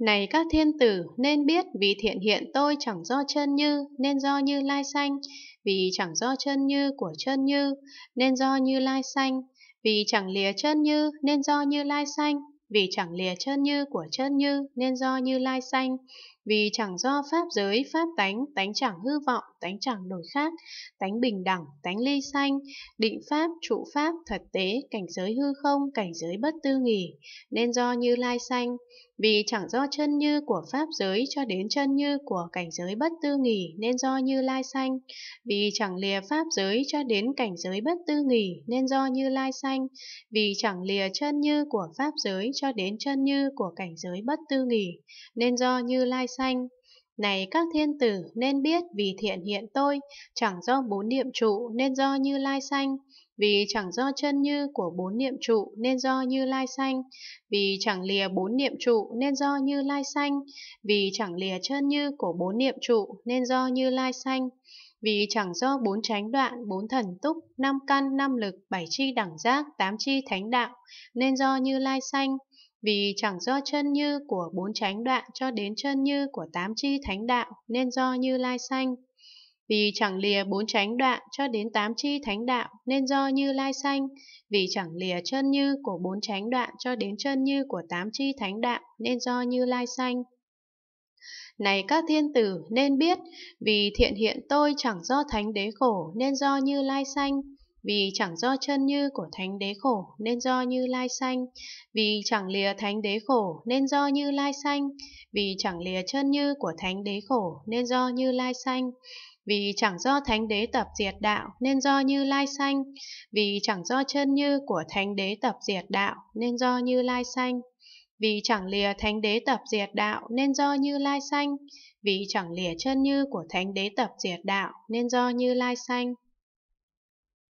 Này các thiên tử, nên biết vì thiện hiện tôi chẳng do chân như, nên do như lai sanh, vì chẳng do chân như của chân như, nên do như lai sanh, vì chẳng lìa chân như, nên do như lai sanh, vì chẳng lìa chân như của chân như, nên do như lai sanh, vì chẳng do pháp giới, pháp tánh, tánh chẳng hư vọng, tánh chẳng đổi khác, tánh bình đẳng, tánh ly sanh, định pháp, trụ pháp, thật tế, cảnh giới hư không, cảnh giới bất tư nghỉ, nên do như lai sanh, vì chẳng do chân như của pháp giới cho đến chân như của cảnh giới bất tư nghỉ nên do như lai sanh, vì chẳng lìa pháp giới cho đến cảnh giới bất tư nghỉ nên do như lai sanh, vì chẳng lìa chân như của pháp giới cho đến chân như của cảnh giới bất tư nghỉ nên do như lai xanh. Này các thiên tử nên biết vì thiện hiện tôi, chẳng do bốn niệm trụ nên do như lai xanh, vì chẳng do chân như của bốn niệm trụ nên do như lai xanh, vì chẳng lìa bốn niệm trụ nên do như lai xanh, vì chẳng lìa chân như của bốn niệm trụ nên do như lai xanh, vì chẳng do bốn tránh đoạn, bốn thần túc, năm căn, năm lực, bảy chi đẳng giác, tám chi thánh đạo nên do như lai xanh, vì chẳng do chân như của bốn chánh đoạn cho đến chân như của tám chi thánh đạo nên do Như Lai sanh. Vì chẳng lìa bốn chánh đoạn cho đến tám chi thánh đạo nên do Như Lai sanh. Vì chẳng lìa chân như của bốn chánh đoạn cho đến chân như của tám chi thánh đạo nên do Như Lai sanh. Này các thiên tử nên biết, vì thiện hiện tôi chẳng do thánh đế khổ nên do Như Lai sanh vì chẳng do chân như của thánh đế khổ nên do như lai sanh, vì chẳng lìa thánh đế khổ nên do như lai sanh, vì chẳng lìa chân như của thánh đế khổ nên do như lai sanh. Vì chẳng do thánh đế tập diệt đạo nên do như lai sanh, vì chẳng do chân như của thánh đế tập diệt đạo nên do như lai sanh. Vì chẳng lìa thánh đế tập diệt đạo nên do như lai sanh, vì chẳng lìa chân như của thánh đế tập diệt đạo nên do như lai sanh.